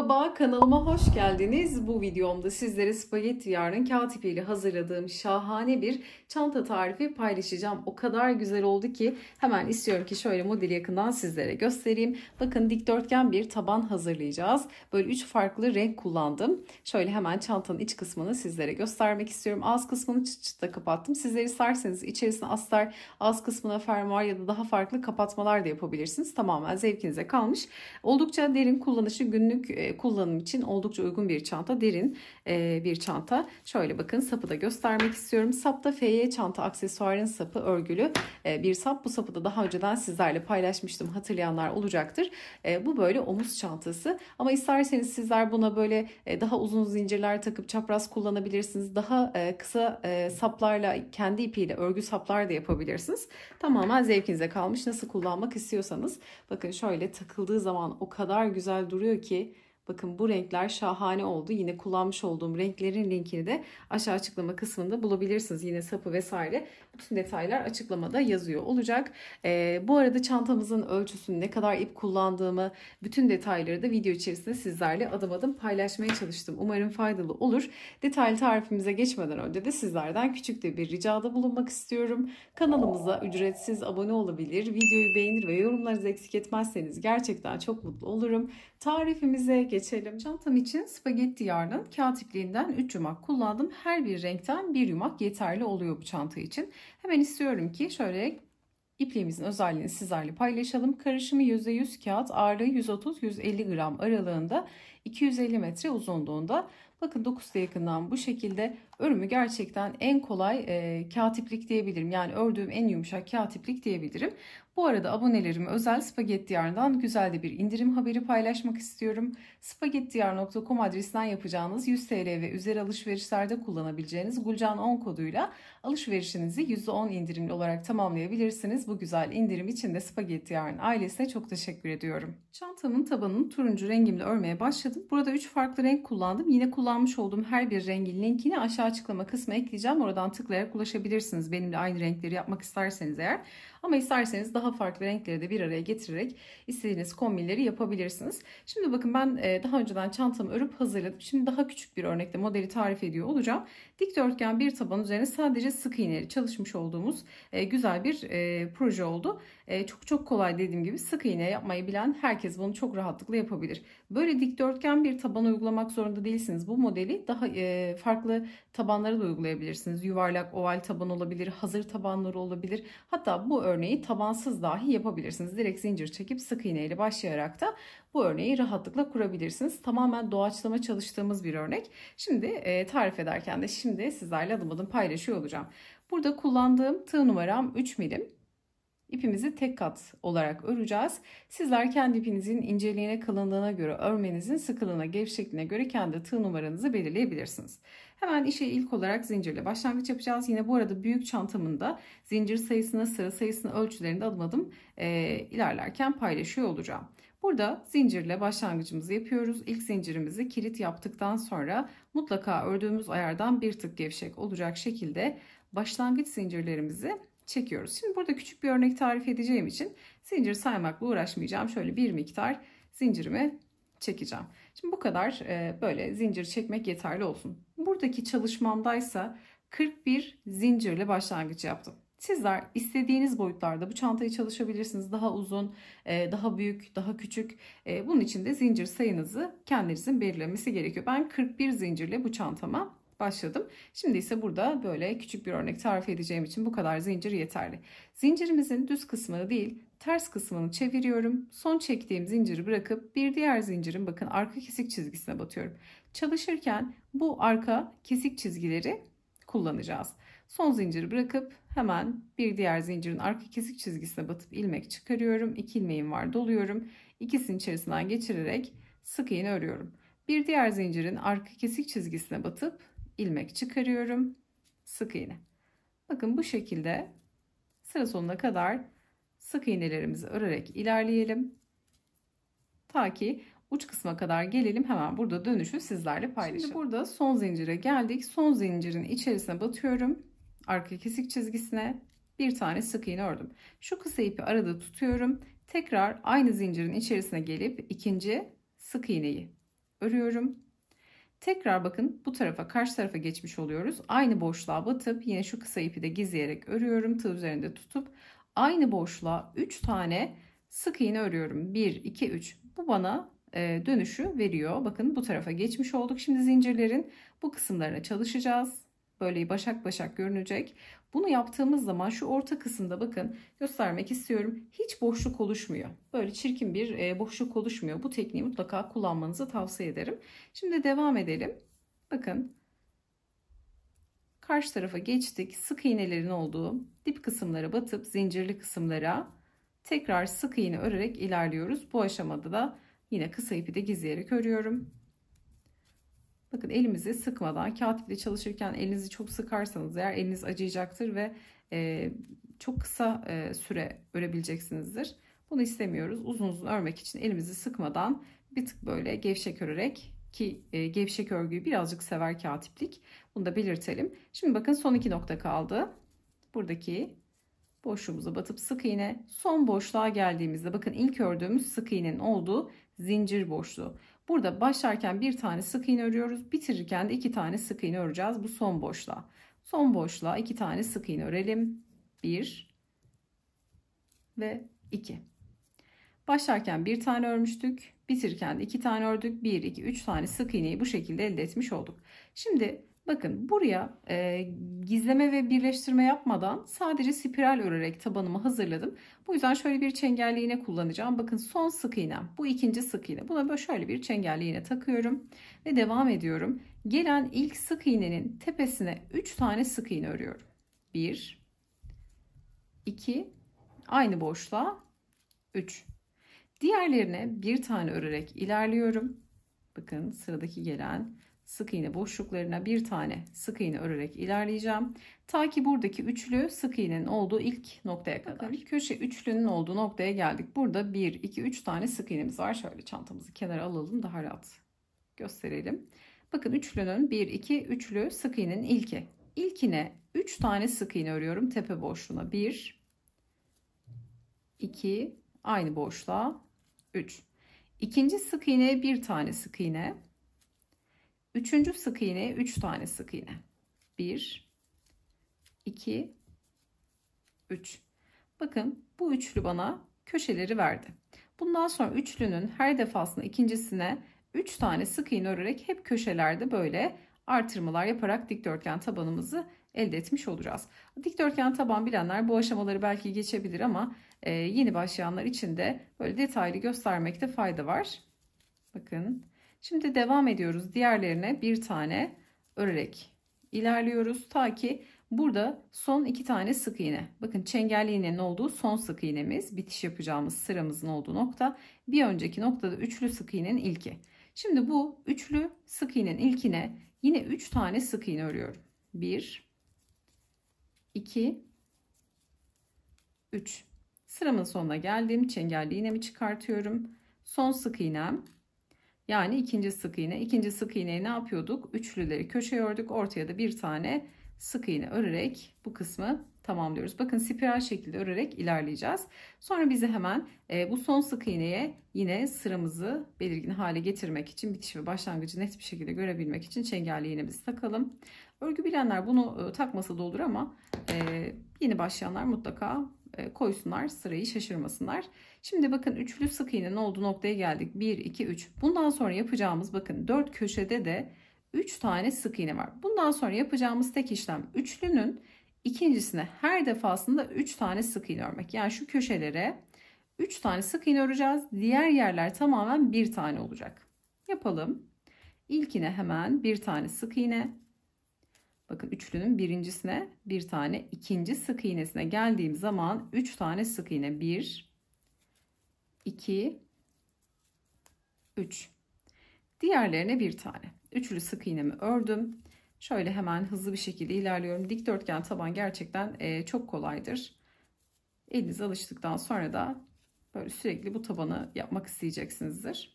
Merhaba kanalıma hoş geldiniz. Bu videomda sizlere spagetti yarın kağıt ipiyle hazırladığım şahane bir çanta tarifi paylaşacağım. O kadar güzel oldu ki hemen istiyorum ki şöyle modeli yakından sizlere göstereyim. Bakın dikdörtgen bir taban hazırlayacağız. Böyle üç farklı renk kullandım. Şöyle hemen çantanın iç kısmını sizlere göstermek istiyorum. Ağız kısmını çıt çıtla kapattım. Sizler isterseniz içerisine astar, ağız kısmına fermuar ya da daha farklı kapatmalar da yapabilirsiniz. Tamamen zevkinize kalmış. Oldukça derin kullanışı günlük e, e, kullanım için oldukça uygun bir çanta. Derin e, bir çanta. Şöyle bakın sapı da göstermek istiyorum. Sapta FY çanta aksesuarın sapı örgülü e, bir sap. Bu sapı da daha önceden sizlerle paylaşmıştım. Hatırlayanlar olacaktır. E, bu böyle omuz çantası. Ama isterseniz sizler buna böyle e, daha uzun zincirler takıp çapraz kullanabilirsiniz. Daha e, kısa e, saplarla kendi ipiyle örgü saplar da yapabilirsiniz. Tamamen zevkinize kalmış. Nasıl kullanmak istiyorsanız. Bakın şöyle takıldığı zaman o kadar güzel duruyor ki Bakın bu renkler şahane oldu. Yine kullanmış olduğum renklerin linkini de aşağı açıklama kısmında bulabilirsiniz. Yine sapı vesaire bütün detaylar açıklamada yazıyor olacak. Ee, bu arada çantamızın ölçüsünü ne kadar ip kullandığımı bütün detayları da video içerisinde sizlerle adım adım paylaşmaya çalıştım. Umarım faydalı olur. Detaylı tarifimize geçmeden önce de sizlerden küçük de bir ricada bulunmak istiyorum. Kanalımıza ücretsiz abone olabilir, videoyu beğenir ve yorumlarınızı eksik etmezseniz gerçekten çok mutlu olurum. Tarifimize geçelim. Çantam için spagetti yarnın kağıt ipliğinden 3 yumak kullandım. Her bir renkten 1 yumak yeterli oluyor bu çanta için. Hemen istiyorum ki şöyle ipliğimizin özelliğini sizlerle paylaşalım. Karışımı %100 kağıt ağırlığı 130-150 gram aralığında 250 metre uzunluğunda. Bakın dokusu yakından bu şekilde örümü gerçekten en kolay e, kağıt iplik diyebilirim. Yani ördüğüm en yumuşak kağıt iplik diyebilirim. Bu arada abonelerime özel Spagetti Yarn'dan güzel de bir indirim haberi paylaşmak istiyorum. Spagettiyarn.com adresinden yapacağınız 100 TL ve üzeri alışverişlerde kullanabileceğiniz Gulcan 10 koduyla Alışverişinizi %10 indirimli olarak tamamlayabilirsiniz. Bu güzel indirim için de Spagetti Yarn ailesine çok teşekkür ediyorum. Çantamın tabanını turuncu rengimle örmeye başladım. Burada 3 farklı renk kullandım. Yine kullanmış olduğum her bir rengin linkini aşağı açıklama kısmına ekleyeceğim. Oradan tıklayarak ulaşabilirsiniz. Benimle aynı renkleri yapmak isterseniz eğer. Ama isterseniz daha farklı renkleri de bir araya getirerek istediğiniz kombinleri yapabilirsiniz. Şimdi bakın ben e, daha önceden çantamı örüp hazırladım. Şimdi daha küçük bir örnekle modeli tarif ediyor olacağım. Dikdörtgen bir taban üzerine sadece sık iğneyle çalışmış olduğumuz e, güzel bir e, proje oldu. E, çok çok kolay dediğim gibi sık iğne yapmayı bilen herkes bunu çok rahatlıkla yapabilir. Böyle dikdörtgen bir taban uygulamak zorunda değilsiniz. Bu modeli daha e, farklı tabanlara da uygulayabilirsiniz. Yuvarlak, oval taban olabilir, hazır tabanları olabilir. Hatta bu örneği tabansız dahi yapabilirsiniz. Direkt zincir çekip sık iğneyle başlayarak da bu örneği rahatlıkla kurabilirsiniz. Tamamen doğaçlama çalıştığımız bir örnek. Şimdi e, tarif ederken de şimdi sizlerle adım adım paylaşıyor olacağım. Burada kullandığım tığ numaram 3 milim. İpimizi tek kat olarak öreceğiz. Sizler kendi ipinizin inceliğine, kalınlığına göre, örmenizin sıkılığına, gevşekliğine göre kendi tığ numaranızı belirleyebilirsiniz. Hemen işe ilk olarak zincirle başlangıç yapacağız. Yine bu arada büyük çantamın da zincir sayısını, sıra sayısını, ölçülerini adım adım e, ilerlerken paylaşıyor olacağım. Burada zincirle başlangıcımızı yapıyoruz. İlk zincirimizi kilit yaptıktan sonra mutlaka ördüğümüz ayardan bir tık gevşek olacak şekilde başlangıç zincirlerimizi çekiyoruz. Şimdi burada küçük bir örnek tarif edeceğim için zincir saymakla uğraşmayacağım. Şöyle bir miktar zincirimi çekeceğim. Şimdi bu kadar e, böyle zincir çekmek yeterli olsun. Buradaki çalışmamdaysa 41 zincirle başlangıç yaptım. Sizler istediğiniz boyutlarda bu çantayı çalışabilirsiniz. Daha uzun, e, daha büyük, daha küçük. E, bunun için de zincir sayınızı kendinizin belirlemesi gerekiyor. Ben 41 zincirle bu çantama başladım. Şimdi ise burada böyle küçük bir örnek tarif edeceğim için bu kadar zincir yeterli. Zincirimizin düz kısmını değil ters kısmını çeviriyorum. Son çektiğim zinciri bırakıp bir diğer zincirin bakın arka kesik çizgisine batıyorum. Çalışırken bu arka kesik çizgileri kullanacağız. Son zinciri bırakıp hemen bir diğer zincirin arka kesik çizgisine batıp ilmek çıkarıyorum. İki ilmeğim var doluyorum. İkisinin içerisinden geçirerek sık iğne örüyorum. Bir diğer zincirin arka kesik çizgisine batıp ilmek çıkarıyorum. Sık iğne. Bakın bu şekilde sıra sonuna kadar sık iğnelerimizi örerek ilerleyelim. Ta ki uç kısma kadar gelelim. Hemen burada dönüşü sizlerle paylaşalım. Şimdi burada son zincire geldik. Son zincirin içerisine batıyorum. Arka kesik çizgisine bir tane sık iğne ördüm. Şu kısa ipi arada tutuyorum. Tekrar aynı zincirin içerisine gelip ikinci sık iğneyi örüyorum. Tekrar bakın bu tarafa karşı tarafa geçmiş oluyoruz. Aynı boşluğa batıp yine şu kısa ipi de gizleyerek örüyorum. Tığ üzerinde tutup aynı boşluğa 3 tane sık iğne örüyorum. 1, 2, 3. Bu bana e, dönüşü veriyor. Bakın bu tarafa geçmiş olduk. Şimdi zincirlerin bu kısımlarına çalışacağız böyle başak başak görünecek. Bunu yaptığımız zaman şu orta kısımda bakın göstermek istiyorum. Hiç boşluk oluşmuyor. Böyle çirkin bir e, boşluk oluşmuyor. Bu tekniği mutlaka kullanmanızı tavsiye ederim. Şimdi devam edelim. Bakın karşı tarafa geçtik. Sık iğnelerin olduğu dip kısımlara batıp zincirli kısımlara tekrar sık iğne örerek ilerliyoruz. Bu aşamada da yine kısa ipi de gizleyerek örüyorum. Bakın elimizi sıkmadan kağıt ile çalışırken elinizi çok sıkarsanız eğer eliniz acıyacaktır ve e, çok kısa e, süre örebileceksinizdir. Bunu istemiyoruz. Uzun uzun örmek için elimizi sıkmadan bir tık böyle gevşek örerek ki e, gevşek örgüyü birazcık sever katiplik. Bunu da belirtelim. Şimdi bakın son iki nokta kaldı. Buradaki boşluğumuza batıp sık iğne son boşluğa geldiğimizde bakın ilk ördüğümüz sık iğnenin olduğu zincir boşluğu. Burada başlarken bir tane sık iğne örüyoruz. Bitirirken de iki tane sık iğne öreceğiz. Bu son boşluğa. Son boşluğa iki tane sık iğne örelim. Bir ve iki. Başlarken bir tane örmüştük. Bitirirken de iki tane ördük. Bir, iki, üç tane sık iğneyi bu şekilde elde etmiş olduk. Şimdi Bakın buraya e, gizleme ve birleştirme yapmadan sadece spiral örerek tabanımı hazırladım. Bu yüzden şöyle bir çengelli iğne kullanacağım. Bakın son sık iğnem. Bu ikinci sık iğne. Buna böyle şöyle bir çengelli iğne takıyorum ve devam ediyorum. Gelen ilk sık iğnenin tepesine 3 tane sık iğne örüyorum. 1 2 aynı boşluğa 3. Diğerlerine bir tane örerek ilerliyorum. Bakın sıradaki gelen sık iğne boşluklarına bir tane sık iğne örerek ilerleyeceğim. Ta ki buradaki üçlü sık iğnenin olduğu ilk noktaya kadar. Bakın, köşe üçlünün olduğu noktaya geldik. Burada 1, 2, 3 tane sık iğnemiz var. Şöyle çantamızı kenara alalım daha rahat gösterelim. Bakın üçlünün 1, 2, üçlü sık iğnenin ilki. İlkine 3 tane sık iğne örüyorum tepe boşluğuna. 1, 2, aynı boşluğa 3. İkinci sık iğneye bir tane sık iğne. Üçüncü sık iğneye 3 tane sık iğne. 1 2 3 Bakın bu üçlü bana köşeleri verdi. Bundan sonra üçlünün her defasında ikincisine 3 tane sık iğne örerek hep köşelerde böyle artırmalar yaparak dikdörtgen tabanımızı elde etmiş olacağız. Dikdörtgen taban bilenler bu aşamaları belki geçebilir ama e, yeni başlayanlar için de böyle detaylı göstermekte fayda var. Bakın Şimdi devam ediyoruz. Diğerlerine bir tane örerek ilerliyoruz. Ta ki burada son iki tane sık iğne. Bakın çengelli iğnenin olduğu son sık iğnemiz. Bitiş yapacağımız sıramızın olduğu nokta. Bir önceki noktada üçlü sık iğnenin ilki. Şimdi bu üçlü sık iğnenin ilkine yine üç tane sık iğne örüyorum. Bir, iki, üç. Sıramın sonuna geldim. Çengelli iğnemi çıkartıyorum. Son sık iğnem yani ikinci sık iğne. İkinci sık iğneyi ne yapıyorduk? Üçlüleri köşeye ördük. Ortaya da bir tane sık iğne örerek bu kısmı tamamlıyoruz. Bakın spiral şekilde örerek ilerleyeceğiz. Sonra bizi hemen e, bu son sık iğneye yine sıramızı belirgin hale getirmek için bitiş ve başlangıcı net bir şekilde görebilmek için çengelli iğnemizi takalım. Örgü bilenler bunu e, takmasa da olur ama e, yeni başlayanlar mutlaka e, koysunlar sırayı şaşırmasınlar. Şimdi bakın üçlü sık iğnenin olduğu noktaya geldik. 1, 2, 3. Bundan sonra yapacağımız bakın 4 köşede de 3 tane sık iğne var. Bundan sonra yapacağımız tek işlem üçlünün ikincisine her defasında 3 tane sık iğne örmek. Yani şu köşelere 3 tane sık iğne öreceğiz. Diğer yerler tamamen bir tane olacak. Yapalım. İlkine hemen bir tane sık iğne. Bakın üçlünün birincisine bir tane ikinci sık iğnesine geldiğim zaman 3 tane sık iğne. 1, 2, 3. Diğerlerine bir tane. Üçlü sık iğnemi ördüm. Şöyle hemen hızlı bir şekilde ilerliyorum. Dikdörtgen taban gerçekten e, çok kolaydır. Eliniz alıştıktan sonra da böyle sürekli bu tabanı yapmak isteyeceksinizdir.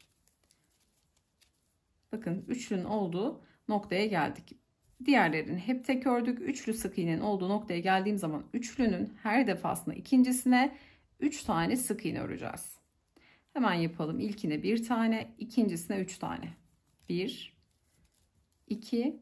Bakın üçlünün olduğu noktaya geldik. Diğerlerini hep tek ördük. Üçlü sık iğnenin olduğu noktaya geldiğim zaman üçlünün her defasında ikincisine 3 tane sık iğne öreceğiz. Hemen yapalım. İlkine bir tane, ikincisine üç tane. Bir, iki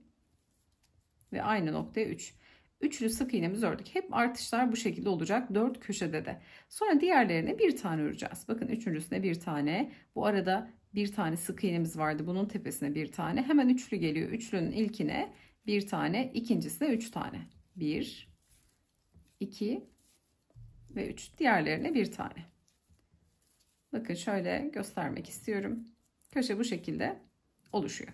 ve aynı noktaya üç. Üçlü sık iğnemiz ördük. Hep artışlar bu şekilde olacak. Dört köşede de. Sonra diğerlerine bir tane öreceğiz. Bakın üçüncüsüne bir tane. Bu arada bir tane sık iğnemiz vardı. Bunun tepesine bir tane. Hemen üçlü geliyor. Üçlünün ilkine bir tane, ikincisine üç tane. Bir, iki ve üç. Diğerlerine bir tane. Bakın şöyle göstermek istiyorum. Köşe bu şekilde oluşuyor.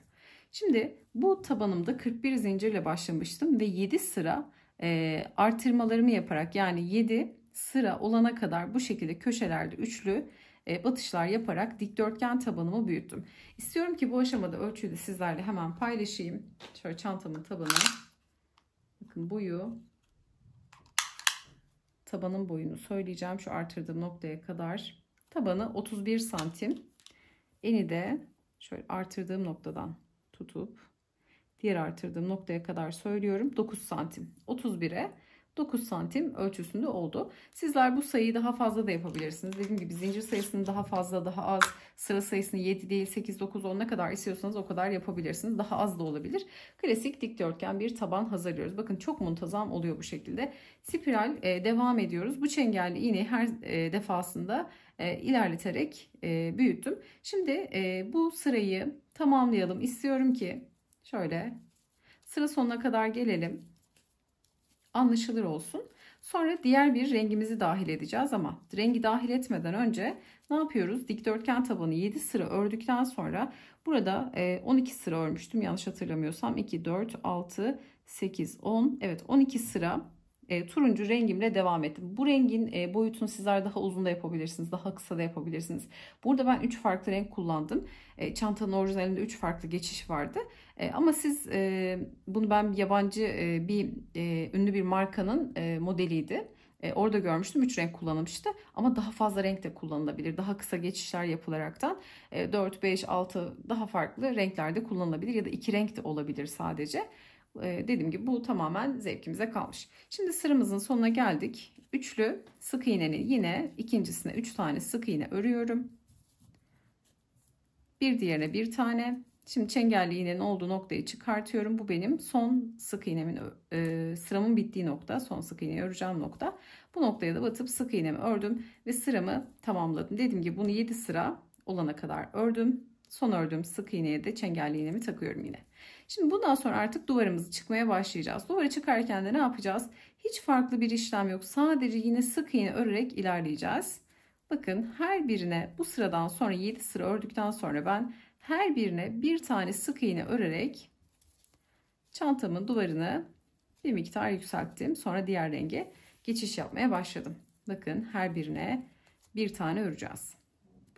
Şimdi bu tabanımda 41 zincirle başlamıştım ve 7 sıra e, artırmalarımı yaparak yani 7 sıra olana kadar bu şekilde köşelerde üçlü e, batışlar yaparak dikdörtgen tabanımı büyüttüm. İstiyorum ki bu aşamada ölçüyü de sizlerle hemen paylaşayım. Şöyle çantamın tabanı. Bakın boyu. Tabanın boyunu söyleyeceğim şu artırdığım noktaya kadar. Tabanı 31 santim. Eni de şöyle artırdığım noktadan tutup diğer artırdığım noktaya kadar söylüyorum. 9 santim. 31'e 9 santim ölçüsünde oldu. Sizler bu sayıyı daha fazla da yapabilirsiniz. Dediğim gibi zincir sayısını daha fazla daha az sıra sayısını 7 değil 8 9 10'a kadar istiyorsanız o kadar yapabilirsiniz. Daha az da olabilir. Klasik dikdörtgen bir taban hazırlıyoruz. Bakın çok muntazam oluyor bu şekilde. Spiral e, devam ediyoruz. Bu çengelli iğneyi her e, defasında e, ilerleterek e, büyüttüm. Şimdi e, bu sırayı tamamlayalım. İstiyorum ki şöyle sıra sonuna kadar gelelim. Anlaşılır olsun. Sonra diğer bir rengimizi dahil edeceğiz ama rengi dahil etmeden önce ne yapıyoruz? Dikdörtgen tabanı 7 sıra ördükten sonra burada 12 e, sıra örmüştüm yanlış hatırlamıyorsam. 2, 4, 6, 8, 10 evet 12 sıra e, turuncu rengimle devam ettim. Bu rengin e, boyutunu sizler daha uzun da yapabilirsiniz. Daha kısa da yapabilirsiniz. Burada ben 3 farklı renk kullandım. E, çantanın orijinalinde 3 farklı geçiş vardı. E, ama siz e, bunu ben yabancı e, bir e, ünlü bir markanın e, modeliydi. E, orada görmüştüm 3 renk kullanılmıştı ama daha fazla renk de kullanılabilir. Daha kısa geçişler yapılaraktan e, 4, 5, 6 daha farklı renklerde kullanılabilir ya da 2 renk de olabilir sadece e, dediğim gibi bu tamamen zevkimize kalmış. Şimdi sıramızın sonuna geldik. Üçlü sık iğnenin yine ikincisine 3 tane sık iğne örüyorum. Bir diğerine bir tane. Şimdi çengelli iğnenin olduğu noktayı çıkartıyorum. Bu benim son sık iğnemin e, sıramın bittiği nokta. Son sık iğneyi öreceğim nokta. Bu noktaya da batıp sık iğnemi ördüm ve sıramı tamamladım. Dediğim gibi bunu 7 sıra olana kadar ördüm. Son ördüğüm sık iğneye de çengelli iğnemi takıyorum yine. Şimdi bundan sonra artık duvarımızı çıkmaya başlayacağız. Duvarı çıkarken de ne yapacağız? Hiç farklı bir işlem yok. Sadece yine sık iğne örerek ilerleyeceğiz. Bakın her birine bu sıradan sonra 7 sıra ördükten sonra ben her birine bir tane sık iğne örerek çantamın duvarını bir miktar yükselttim. Sonra diğer renge geçiş yapmaya başladım. Bakın her birine bir tane öreceğiz.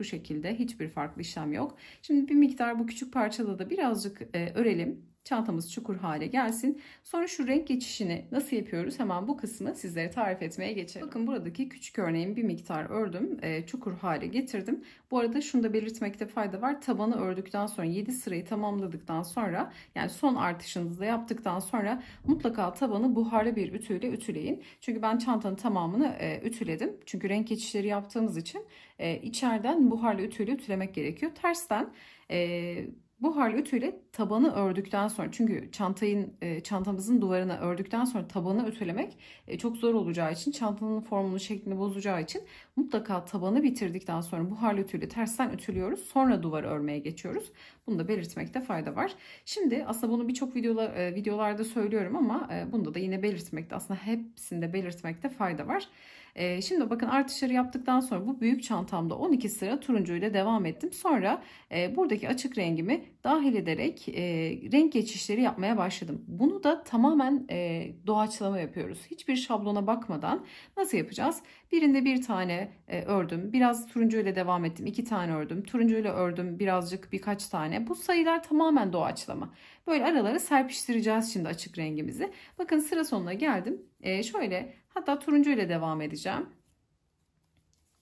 Bu şekilde hiçbir farklı işlem yok. Şimdi bir miktar bu küçük parçalı da birazcık e, örelim. Çantamız çukur hale gelsin. Sonra şu renk geçişini nasıl yapıyoruz hemen bu kısmı sizlere tarif etmeye geçelim. Bakın buradaki küçük örneğimi bir miktar ördüm. Ee, çukur hale getirdim. Bu arada şunu da belirtmekte fayda var. Tabanı ördükten sonra 7 sırayı tamamladıktan sonra yani son artışınızı da yaptıktan sonra mutlaka tabanı buharlı bir ütüyle ütüleyin. Çünkü ben çantanın tamamını e, ütüledim. Çünkü renk geçişleri yaptığımız için e, içeriden buharlı ütüyle ütülemek gerekiyor. Tersten e, bu buharlı ötüyle tabanı ördükten sonra çünkü çantayın e, çantamızın duvarına ördükten sonra tabanı ötülemek e, çok zor olacağı için çantanın formunu şeklini bozacağı için mutlaka tabanı bitirdikten sonra bu buharlı ötüyle tersten ötülüyoruz. Sonra duvar örmeye geçiyoruz. Bunu da belirtmekte fayda var. Şimdi aslında bunu birçok videola, e, videolarda söylüyorum ama bunda da yine belirtmekte aslında hepsinde belirtmekte fayda var. Ee, şimdi bakın artışları yaptıktan sonra bu büyük çantamda 12 sıra turuncu ile devam ettim. Sonra e, buradaki açık rengimi dahil ederek e, renk geçişleri yapmaya başladım. Bunu da tamamen e, doğaçlama yapıyoruz. Hiçbir şablona bakmadan nasıl yapacağız? Birinde bir tane ördüm. Biraz turuncu ile devam ettim. İki tane ördüm. Turuncu ile ördüm birazcık birkaç tane. Bu sayılar tamamen doğaçlama. Böyle aralara serpiştireceğiz şimdi açık rengimizi. Bakın sıra sonuna geldim. şöyle Hatta turuncu ile devam edeceğim.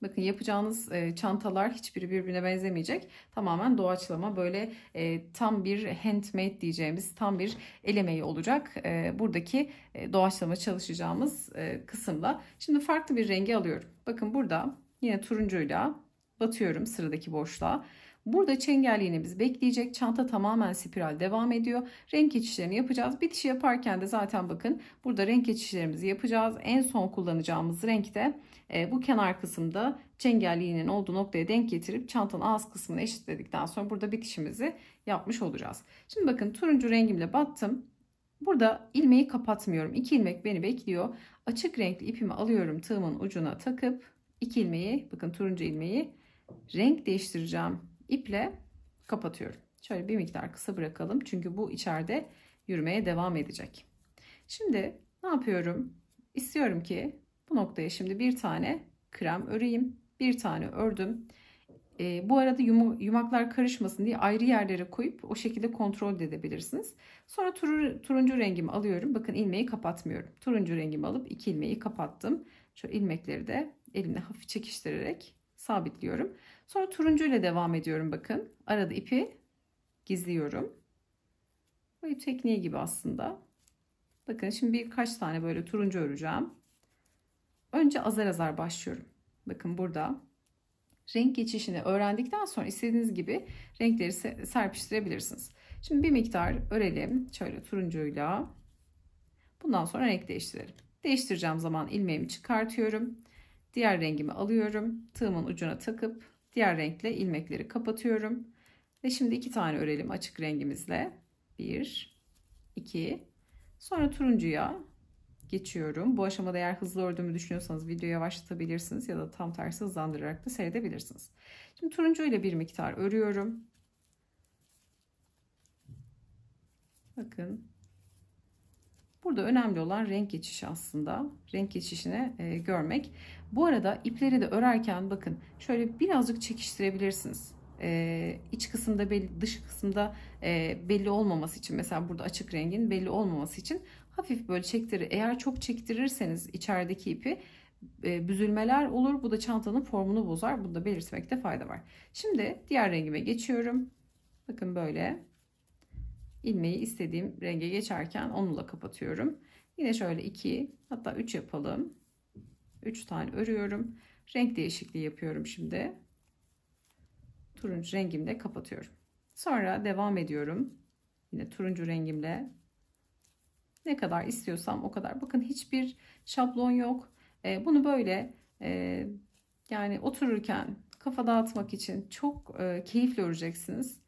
Bakın yapacağınız e, çantalar hiçbiri birbirine benzemeyecek. Tamamen doğaçlama böyle e, tam bir handmade diyeceğimiz tam bir el emeği olacak. E, buradaki doğaçlama çalışacağımız kısımda. Şimdi farklı bir rengi alıyorum. Bakın burada yine turuncuyla batıyorum sıradaki boşluğa. Burada çengel iğnemiz bekleyecek. Çanta tamamen spiral devam ediyor. Renk geçişlerini yapacağız. Bitişi yaparken de zaten bakın burada renk geçişlerimizi yapacağız. En son kullanacağımız renk de e, bu kenar kısımda çengel iğnenin olduğu noktaya denk getirip çantanın ağız kısmını eşitledikten sonra burada bitişimizi yapmış olacağız. Şimdi bakın turuncu rengimle battım. Burada ilmeği kapatmıyorum. İki ilmek beni bekliyor. Açık renkli ipimi alıyorum tığımın ucuna takıp iki ilmeği bakın turuncu ilmeği renk değiştireceğim iple kapatıyorum. Şöyle bir miktar kısa bırakalım çünkü bu içeride yürümeye devam edecek. Şimdi ne yapıyorum? İstiyorum ki bu noktaya şimdi bir tane krem öreyim. Bir tane ördüm. E, bu arada yum, yumaklar karışmasın diye ayrı yerlere koyup o şekilde kontrol edebilirsiniz. Sonra tur, turuncu rengimi alıyorum. Bakın ilmeği kapatmıyorum. Turuncu rengimi alıp iki ilmeği kapattım. Şöyle ilmekleri de elimle hafif çekiştirerek sabitliyorum. Sonra turuncu ile devam ediyorum bakın. Arada ipi gizliyorum. Bu tekniği gibi aslında. Bakın şimdi birkaç tane böyle turuncu öreceğim. Önce azar azar başlıyorum. Bakın burada renk geçişini öğrendikten sonra istediğiniz gibi renkleri serpiştirebilirsiniz. Şimdi bir miktar örelim. Şöyle turuncuyla. Bundan sonra renk değiştirelim. Değiştireceğim zaman ilmeğimi çıkartıyorum. Diğer rengimi alıyorum. Tığımın ucuna takıp Diğer renkle ilmekleri kapatıyorum. Ve şimdi iki tane örelim açık rengimizle. Bir, iki. Sonra turuncuya geçiyorum. Bu aşamada eğer hızlı ördüğümü düşünüyorsanız videoyu yavaşlatabilirsiniz ya da tam tersi hızlandırarak da seyredebilirsiniz. Şimdi turuncu ile bir miktar örüyorum. Bakın Burada önemli olan renk geçişi aslında. Renk geçişini e, görmek. Bu arada ipleri de örerken bakın şöyle birazcık çekiştirebilirsiniz. E, iç kısımda belli, dış kısımda e, belli olmaması için mesela burada açık rengin belli olmaması için hafif böyle çektirir. Eğer çok çektirirseniz içerideki ipi e, büzülmeler olur. Bu da çantanın formunu bozar. Bunu da belirtmekte fayda var. Şimdi diğer rengime geçiyorum. Bakın böyle ilmeği istediğim renge geçerken onunla kapatıyorum. Yine şöyle 2 hatta 3 yapalım. 3 tane örüyorum. Renk değişikliği yapıyorum şimdi. Turuncu rengimle kapatıyorum. Sonra devam ediyorum. Yine turuncu rengimle ne kadar istiyorsam o kadar. Bakın hiçbir şablon yok. E, bunu böyle e, yani otururken kafa dağıtmak için çok e, keyifle öreceksiniz.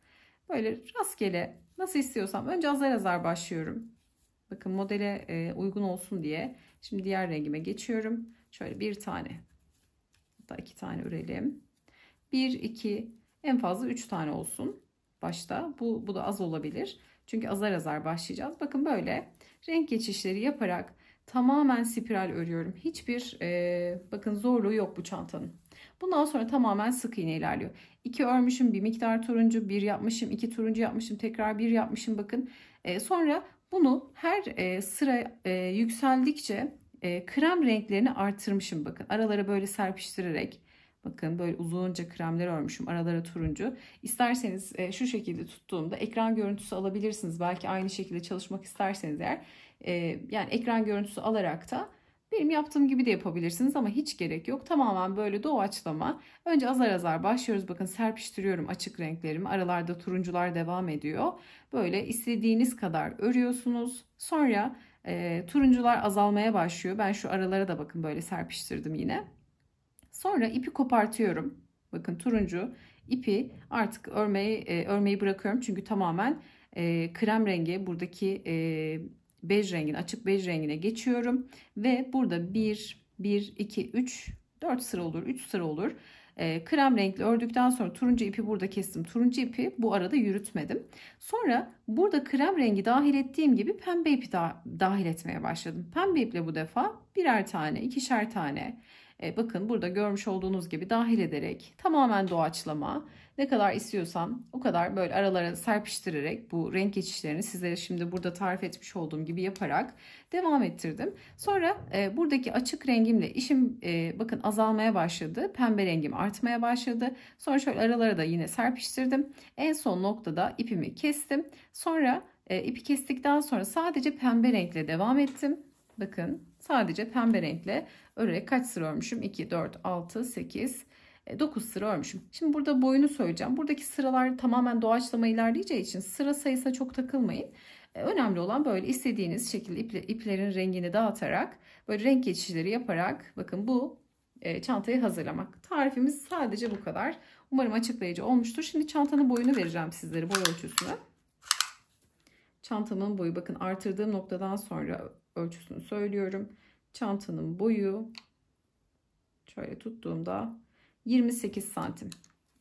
Böyle rastgele Nasıl istiyorsam önce azar azar başlıyorum. Bakın modele e, uygun olsun diye. Şimdi diğer rengime geçiyorum. Şöyle bir tane hatta iki tane örelim. Bir, iki, en fazla üç tane olsun başta. Bu, bu da az olabilir. Çünkü azar azar başlayacağız. Bakın böyle renk geçişleri yaparak tamamen spiral örüyorum. Hiçbir e, bakın zorluğu yok bu çantanın. Bundan sonra tamamen sık iğne ilerliyor. 2 örmüşüm bir miktar turuncu, 1 yapmışım, 2 turuncu yapmışım, tekrar 1 yapmışım bakın. E, sonra bunu her e, sıra e, yükseldikçe e, krem renklerini artırmışım bakın. Aralara böyle serpiştirerek bakın böyle uzunca kremler örmüşüm aralara turuncu. İsterseniz e, şu şekilde tuttuğumda ekran görüntüsü alabilirsiniz. Belki aynı şekilde çalışmak isterseniz eğer e, yani ekran görüntüsü alarak da benim yaptığım gibi de yapabilirsiniz ama hiç gerek yok. Tamamen böyle doğaçlama. Önce azar azar başlıyoruz. Bakın serpiştiriyorum açık renklerimi. Aralarda turuncular devam ediyor. Böyle istediğiniz kadar örüyorsunuz. Sonra e, turuncular azalmaya başlıyor. Ben şu aralara da bakın böyle serpiştirdim yine. Sonra ipi kopartıyorum. Bakın turuncu ipi artık örmeyi e, örmeyi bırakıyorum çünkü tamamen e, krem rengi buradaki e, bej rengine, açık bej rengine geçiyorum. Ve burada 1, 1, 2, 3, 4 sıra olur, 3 sıra olur. Ee, krem renkli ördükten sonra turuncu ipi burada kestim. Turuncu ipi bu arada yürütmedim. Sonra burada krem rengi dahil ettiğim gibi pembe ipi da dahil etmeye başladım. Pembe iple bu defa birer tane, ikişer tane. E, bakın burada görmüş olduğunuz gibi dahil ederek tamamen doğaçlama ne kadar istiyorsam o kadar böyle aralara serpiştirerek bu renk geçişlerini sizlere şimdi burada tarif etmiş olduğum gibi yaparak devam ettirdim. Sonra e, buradaki açık rengimle işim e, bakın azalmaya başladı. Pembe rengim artmaya başladı. Sonra şöyle aralara da yine serpiştirdim. En son noktada ipimi kestim. Sonra e, ipi kestikten sonra sadece pembe renkle devam ettim. Bakın sadece pembe renkle örerek kaç sıra örmüşüm? 2, 4, 6, 8, 9 e, sıra örmüşüm. Şimdi burada boyunu söyleyeceğim. Buradaki sıralar tamamen doğaçlama ilerleyeceği için sıra sayısına çok takılmayın. E, önemli olan böyle istediğiniz şekilde iplerin rengini dağıtarak böyle renk geçişleri yaparak bakın bu e, çantayı hazırlamak. Tarifimiz sadece bu kadar. Umarım açıklayıcı olmuştur. Şimdi çantanın boyunu vereceğim sizlere boy ölçüsünü. Çantamın boyu bakın artırdığım noktadan sonra ölçüsünü söylüyorum. Çantanın boyu şöyle tuttuğumda 28 santim.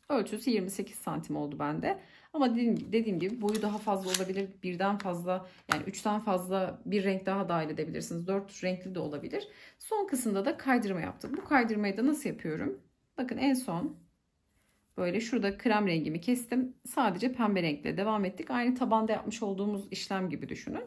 Ölçüsü 28 santim oldu bende. Ama dediğim, dediğim gibi boyu daha fazla olabilir. Birden fazla yani üçten fazla bir renk daha dahil edebilirsiniz. Dört renkli de olabilir. Son kısımda da kaydırma yaptım. Bu kaydırmayı da nasıl yapıyorum? Bakın en son böyle şurada krem rengimi kestim. Sadece pembe renkle devam ettik. Aynı tabanda yapmış olduğumuz işlem gibi düşünün.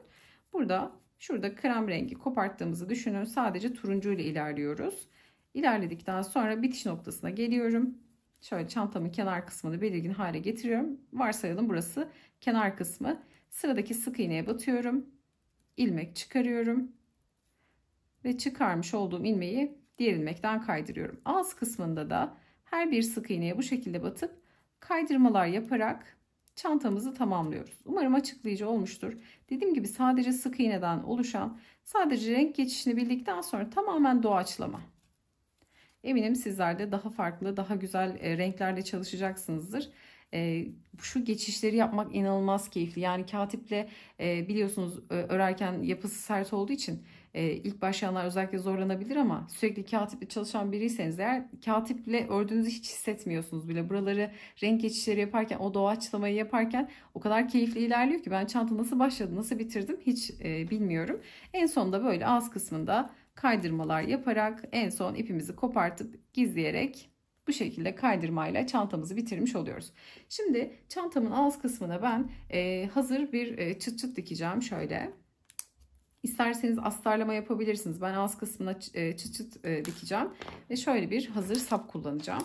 Burada şurada krem rengi koparttığımızı düşünün. Sadece turuncu ile ilerliyoruz. İlerledikten sonra bitiş noktasına geliyorum. Şöyle çantamın kenar kısmını belirgin hale getiriyorum. Varsayalım burası kenar kısmı. Sıradaki sık iğneye batıyorum. ilmek çıkarıyorum. Ve çıkarmış olduğum ilmeği diğer ilmekten kaydırıyorum. Ağız kısmında da her bir sık iğneye bu şekilde batıp kaydırmalar yaparak çantamızı tamamlıyoruz. Umarım açıklayıcı olmuştur. Dediğim gibi sadece sık iğneden oluşan sadece renk geçişini bildikten sonra tamamen doğaçlama. Eminim sizler de daha farklı, daha güzel e, renklerle çalışacaksınızdır. E, şu geçişleri yapmak inanılmaz keyifli. Yani katiple e, biliyorsunuz e, örerken yapısı sert olduğu için ilk başlayanlar özellikle zorlanabilir ama sürekli katiple çalışan biriyseniz eğer katiple ördüğünüzü hiç hissetmiyorsunuz bile. Buraları renk geçişleri yaparken o doğaçlamayı yaparken o kadar keyifli ilerliyor ki ben çanta nasıl başladı nasıl bitirdim hiç bilmiyorum. En sonunda böyle ağız kısmında kaydırmalar yaparak en son ipimizi kopartıp gizleyerek bu şekilde kaydırmayla çantamızı bitirmiş oluyoruz. Şimdi çantamın ağız kısmına ben e, hazır bir e, çıt çıt dikeceğim şöyle. İsterseniz astarlama yapabilirsiniz. Ben ağız kısmına e, çıt çıt dikeceğim ve şöyle bir hazır sap kullanacağım.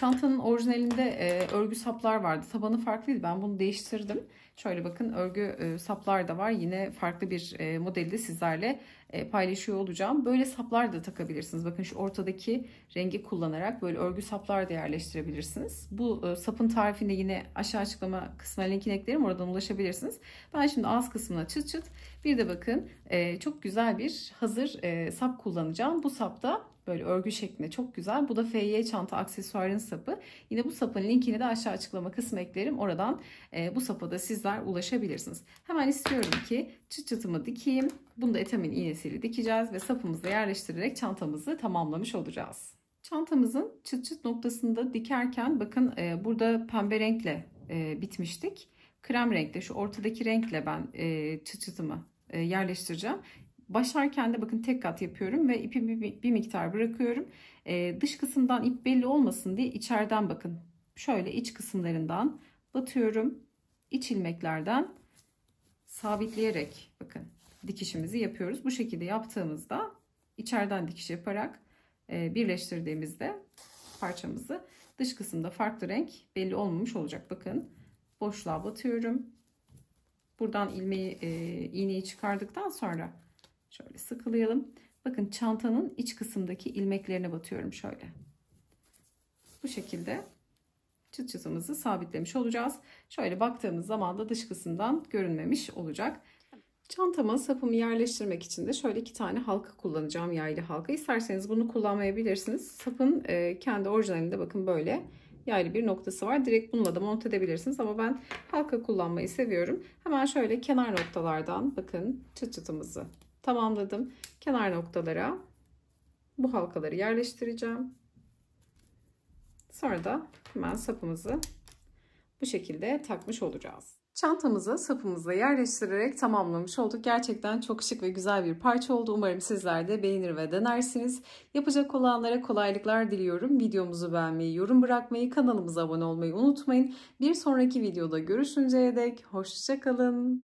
Çantanın orijinalinde e, örgü saplar vardı. Tabanı farklıydı. Ben bunu değiştirdim. Şöyle bakın örgü e, saplar da var. Yine farklı bir e, modeli sizlerle e, paylaşıyor olacağım. Böyle saplar da takabilirsiniz. Bakın şu ortadaki rengi kullanarak böyle örgü saplar da yerleştirebilirsiniz. Bu e, sapın tarifinde yine aşağı açıklama kısmına linkini eklerim. Oradan ulaşabilirsiniz. Ben şimdi ağız kısmına çıt çıt. Bir de bakın e, çok güzel bir hazır e, sap kullanacağım. Bu sapta Böyle örgü şeklinde çok güzel. Bu da FY çanta aksesuarın sapı. Yine bu sapın linkini de aşağı açıklama kısmı eklerim. Oradan e, bu sapa da sizler ulaşabilirsiniz. Hemen istiyorum ki çıt çıtımı dikeyim. Bunu da etamin iğnesiyle dikeceğiz ve sapımızı yerleştirerek çantamızı tamamlamış olacağız. Çantamızın çıt çıt noktasında dikerken bakın e, burada pembe renkle e, bitmiştik. Krem renkle şu ortadaki renkle ben e, çıt çıtımı e, yerleştireceğim başarken de bakın tek kat yapıyorum ve ipi bir, bir miktar bırakıyorum. Ee, dış kısımdan ip belli olmasın diye içeriden bakın. Şöyle iç kısımlarından batıyorum. İç ilmeklerden sabitleyerek bakın dikişimizi yapıyoruz. Bu şekilde yaptığımızda içeriden dikiş yaparak e, birleştirdiğimizde parçamızı dış kısımda farklı renk belli olmamış olacak. Bakın boşluğa batıyorum. Buradan ilmeği e, iğneyi çıkardıktan sonra Şöyle sıkılayalım. Bakın çantanın iç kısımdaki ilmeklerine batıyorum şöyle. Bu şekilde çıt çıtımızı sabitlemiş olacağız. Şöyle baktığımız zaman da dış kısımdan görünmemiş olacak. Çantama sapımı yerleştirmek için de şöyle iki tane halka kullanacağım yaylı halka. İsterseniz bunu kullanmayabilirsiniz. Sapın e, kendi orijinalinde bakın böyle yaylı bir noktası var. Direkt bununla da monte edebilirsiniz ama ben halka kullanmayı seviyorum. Hemen şöyle kenar noktalardan bakın çıt çıtımızı tamamladım. Kenar noktalara bu halkaları yerleştireceğim. Sonra da hemen sapımızı bu şekilde takmış olacağız. Çantamızı sapımızla yerleştirerek tamamlamış olduk. Gerçekten çok şık ve güzel bir parça oldu. Umarım sizler de beğenir ve denersiniz. Yapacak olanlara kolaylıklar diliyorum. Videomuzu beğenmeyi, yorum bırakmayı, kanalımıza abone olmayı unutmayın. Bir sonraki videoda görüşünceye dek hoşçakalın.